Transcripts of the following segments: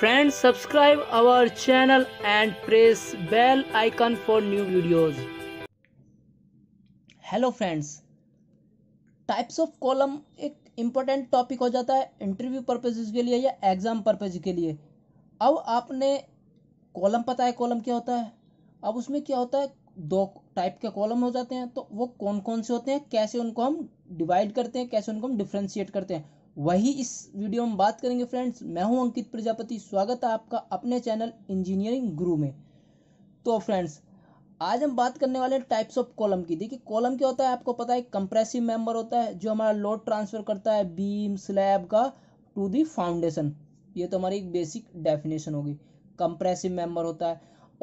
Friends subscribe our channel and press bell icon for new videos hello friends types of column एक important topic हो जाता है interview purposes के लिए या एग्ज़ाम पर्पज के लिए अब आपने कॉलम पता है कॉलम क्या होता है अब उसमें क्या होता है दो टाइप के कॉलम हो जाते हैं तो वो कौन कौन से होते हैं कैसे उनको हम डिवाइड करते हैं कैसे उनको हम डिफ्रेंशिएट करते हैं वही इस वीडियो में बात करेंगे फ्रेंड्स मैं हूं अंकित प्रजापति स्वागत है आपका अपने चैनल इंजीनियरिंग गुरु में तो फ्रेंड्स आज हम बात करने वाले हैं टाइप्स ऑफ कॉलम की देखिए कॉलम क्या होता है आपको पता है कंप्रेसिव मेंबर होता है जो हमारा लोड ट्रांसफर करता है बीम स्लैब का टू दी फाउंडेशन ये तो हमारी एक बेसिक डेफिनेशन होगी कंप्रेसिव मेंबर होता है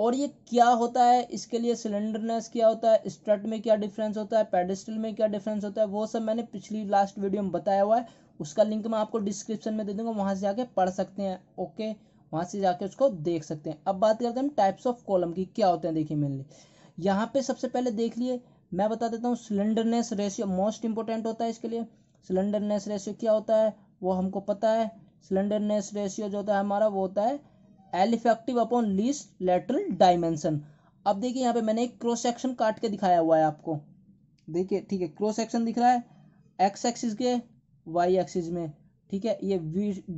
और ये क्या होता है इसके लिए सिलेंडरनेस क्या होता है स्ट्रट में क्या डिफरेंस होता है पेडिस्टल में क्या डिफरेंस होता है वो सब मैंने पिछली लास्ट वीडियो में बताया हुआ है उसका लिंक मैं आपको डिस्क्रिप्शन में दे दूंगा वहां से जाके पढ़ सकते हैं ओके वहां से जाके उसको देख सकते हैं अब बात करते हैं टाइप्स ऑफ कॉलम की क्या होते हैं देखिए मेनली यहाँ पे सबसे पहले देख लिए मैं बता देता हूँ सिलेंडरनेस रेशियो मोस्ट इंपॉर्टेंट होता है इसके लिए सिलेंडरनेस रेशियो क्या होता है वो हमको पता है सिलेंडरनेस रेशियो जो होता है हमारा वो होता है L effective upon least lateral dimension अब देखिए यहाँ पे मैंने एक क्रॉस सेक्शन काट के दिखाया हुआ है आपको देखिए ठीक है क्रॉस सेक्शन दिख रहा है एक्स एक्सिस के वाई एक्सिस में ठीक है ये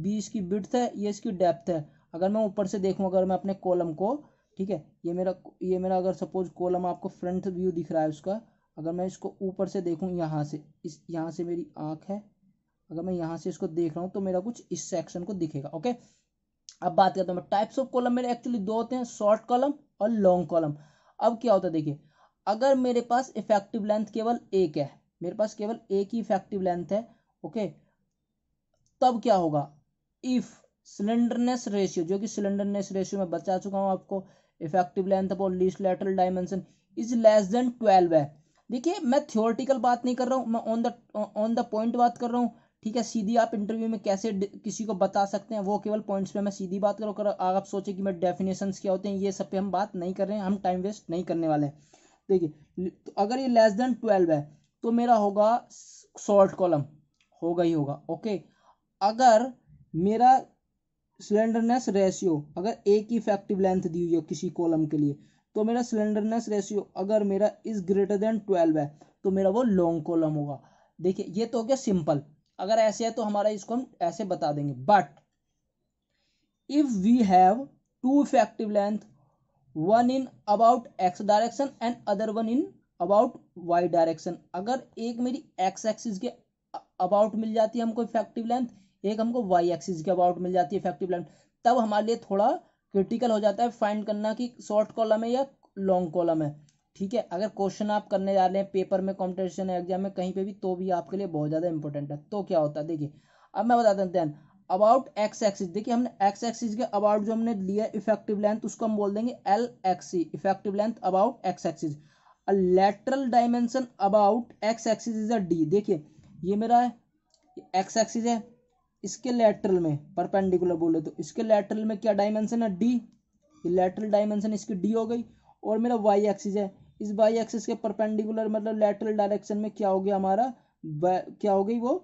बी इसकी ब्रथ है ये इसकी डेप्थ है अगर मैं ऊपर से देखूँ अगर मैं अपने कॉलम को ठीक है ये मेरा ये मेरा अगर सपोज कॉलम आपको फ्रंट व्यू दिख रहा है उसका अगर मैं इसको ऊपर से देखूँ यहाँ से इस यहाँ से मेरी आँख है अगर मैं यहाँ से इसको देख रहा हूँ तो मेरा कुछ इस सेक्शन को दिखेगा ओके अब बात करता हूँ मैं टाइप्स ऑफ कॉलम मेरे एक्चुअली दो होते हैं शॉर्ट कॉलम और लॉन्ग कॉलम अब क्या होता है देखिए अगर मेरे पास इफेक्टिव लेंथ केवल एक है मेरे पास केवल एक ही इफेक्टिव लेंथ है ओके तब क्या होगा इफ सिलेंडरनेस रेशियो जो कि सिलेंडरनेस रेशियो में बता चुका हूं आपको effective length upon least lateral dimension is less than twelve है देखिए मैं थियोरटिकल बात नहीं कर रहा हूं मैं on the on the point बात कर रहा हूं ठीक है सीधी आप इंटरव्यू में कैसे किसी को बता सकते हैं वो केवल पॉइंट्स पे मैं सीधी बात करूँ कर आप सोचे कि मैं डेफिनेशन क्या होते हैं ये सब पे हम बात नहीं कर रहे हैं हम टाइम वेस्ट नहीं करने वाले हैं देखिए तो अगर ये लेस देन ट्वेल्व है तो मेरा होगा शॉर्ट कॉलम होगा ही होगा ओके अगर मेरा सिलेंडरनेस रेशियो अगर एक ही इफेक्टिव लेंथ दी हुई है किसी कॉलम के लिए तो मेरा सिलेंडरनेस रेशियो अगर मेरा इज ग्रेटर देन ट्वेल्व है तो मेरा वो लॉन्ग कॉलम होगा देखिए ये तो हो गया सिंपल अगर ऐसे है तो हमारा इसको हम ऐसे बता देंगे but if we have two effective length one in about X direction and other one in about Y direction अगर एक मेरी एक्स एक्सिस के अबाउट मिल जाती है हमको इफेक्टिव लेंथ एक हमको वाई एक्सिस की अबाउट मिल जाती है इफेक्टिव लेंथ तब हमारे लिए थोड़ा क्रिटिकल हो जाता है फाइंड करना कि शॉर्ट कॉलम है या लॉन्ग कॉलम है ठीक है अगर क्वेश्चन आप करने जा रहे हैं पेपर में कॉम्पिटिशन है एग्जाम में कहीं पे भी तो भी आपके लिए बहुत ज़्यादा इंपॉर्टेंट है तो क्या होता है देखिए अब मैं बता देते हैं अबाउट एक्स एक्सिस देखिए हमने एक्स एक्सिस के अबाउट जो हमने लिया इफेक्टिव लेंथ उसको हम बोल देंगे L X effective length about X axis lateral dimension about X axis is a D देखिए ये मेरा है एक्स एक्सिस है इसके लेटरल में परपेंडिकुलर बोले तो इसके लेटरल में क्या डायमेंशन है डी ये लेटरल डायमेंशन इसकी डी हो गई और मेरा वाई एक्सिस है इस वाई एक्सिस के परपेंडिकुलर मतलब लेटरल डायरेक्शन में क्या हो गया हमारा क्या हो गई वो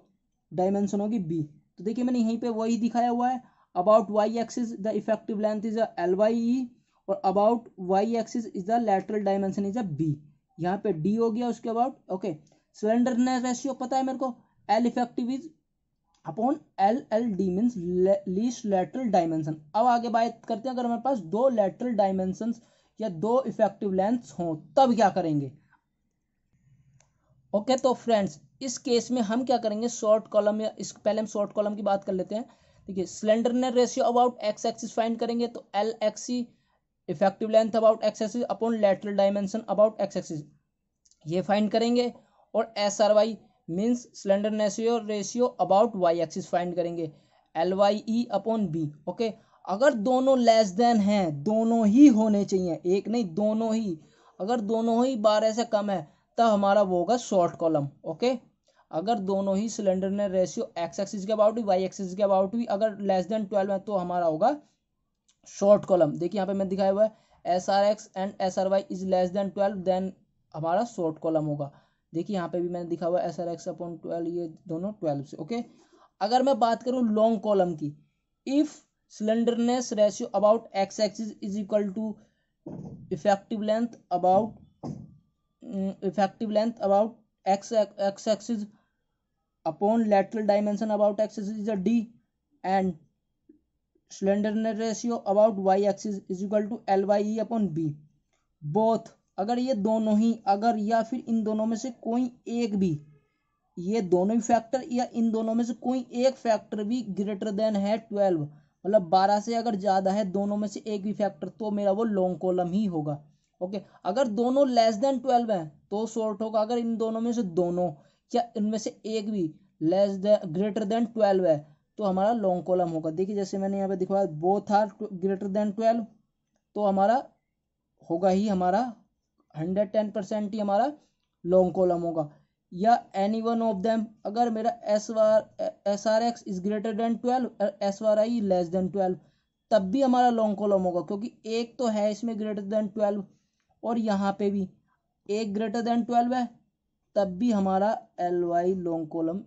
डायमेंशन होगी बी तो देखिए मैंने यहीं पे वही दिखाया हुआ है about Y axis the effective length is L Y E और about Y axis is the lateral dimension is a B यहाँ पे डी हो गया उसके about okay okay. Slenderness ratio पता है मेरे को L effective is upon L L D means least lateral dimension अब आगे बात करते हैं अगर हमारे पास दो लेटरल डायमेंशन या दो इफेक्टिव लेंथ हो तब क्या करेंगे ओके okay, तो फ्रेंड्स इस केस में हम क्या करेंगे शॉर्ट कॉलम या इस पहले हम शॉर्ट कॉलम की बात कर लेते हैं देखिए slenderness ratio about X axis find करेंगे तो L X effective length about X axis upon lateral dimension about X axis ये फाइंड करेंगे और S R Y means slenderness ratio about Y axis find करेंगे L Y E upon B okay अगर दोनों less than हैं दोनों ही होने चाहिए एक नहीं दोनों ही अगर दोनों ही बारह से कम है तब हमारा वो होगा शॉर्ट कॉलम ओके अगर दोनों ही slenderness ratio X axis के अबाउट भी वाई एक्सिस के अबाउट भी अगर लेस देन ट्वेल्व है तो हमारा होगा शॉर्ट कॉलम देखिए यहाँ पे मैं दिखाया हुआ है S R X and S R Y is less than twelve then हमारा शॉर्ट कॉलम होगा देखिए यहाँ पे भी मैंने दिखा हुआ है S R X upon twelve ये दोनों ट्वेल्व से ओके अगर मैं बात करूँ लॉन्ग कॉलम की if slenderness ratio about X axis is equal to effective length about effective length about X X axis upon lateral lateral dimension about axis is a d and slenderness ratio about y axis is equal to ly upon B both अगर ये दोनों ही अगर या फिर इन दोनों में से कोई एक भी ये दोनों ही फैक्टर या इन दोनों में से कोई एक फैक्टर भी ग्रेटर देन है ट्वेल्व मतलब बारह से अगर ज़्यादा है दोनों में से एक भी फैक्टर तो मेरा वो लॉन्ग कॉलम ही होगा ओके अगर दोनों लेस देन ट्वेल्व हैं तो शॉर्ट होगा अगर इन दोनों में से दोनों या इनमें से एक भी less than greater than twelve है तो हमारा लॉन्ग कॉलम होगा देखिए जैसे मैंने यहाँ पे दिखवाया both are greater than twelve तो हमारा होगा ही हमारा हंड्रेड टेन परसेंट ही हमारा लॉन्ग कॉलम होगा या एनी वन ऑफ देम अगर मेरा एस वार S R X is greater than twelve S वार आई लेस देन ट्वेल्व तब भी हमारा लॉन्ग कॉलम होगा क्योंकि एक तो है इसमें ग्रेटर देन ट्वेल्व और यहाँ पे भी एक ग्रेटर देन ट्वेल्व है तब भी हमारा एल वाई लॉन्ग कॉलम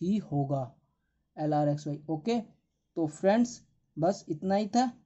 ही होगा L R X Y okay तो फ्रेंड्स बस इतना ही था